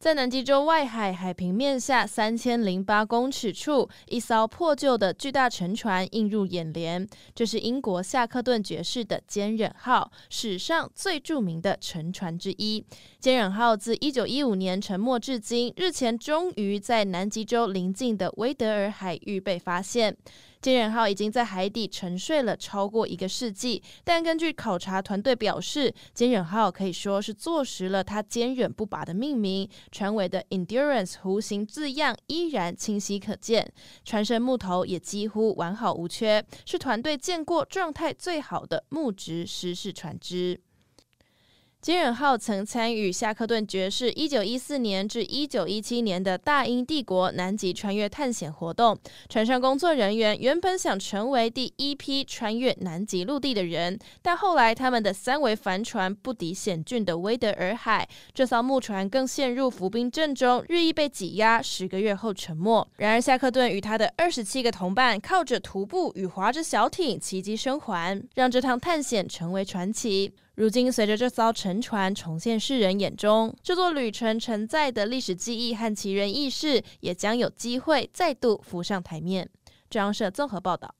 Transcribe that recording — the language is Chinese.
在南极洲外海海平面下三千零八公尺处，一艘破旧的巨大沉船映入眼帘。这是英国夏克顿爵士的“坚忍号”，史上最著名的沉船之一。“坚忍号”自一九一五年沉没至今，日前终于在南极洲邻近的威德尔海域被发现。坚忍号已经在海底沉睡了超过一个世纪，但根据考察团队表示，坚忍号可以说是坐实了它坚忍不拔的命名。船尾的 Endurance 弧形字样依然清晰可见，船身木头也几乎完好无缺，是团队见过状态最好的木质失事船只。金忍浩曾参与夏克顿爵士一九一四年至一九一七年的大英帝国南极穿越探险活动。船上工作人员原本想成为第一批穿越南极陆地的人，但后来他们的三维帆船不敌险峻的威德尔海，这艘木船更陷入浮冰阵中，日益被挤压。十个月后沉没。然而，夏克顿与他的二十七个同伴靠着徒步与划着小艇奇迹生还，让这趟探险成为传奇。如今，随着这艘沉船重现世人眼中，这座旅程承载的历史记忆和奇人异事，也将有机会再度浮上台面。中央社综合报道。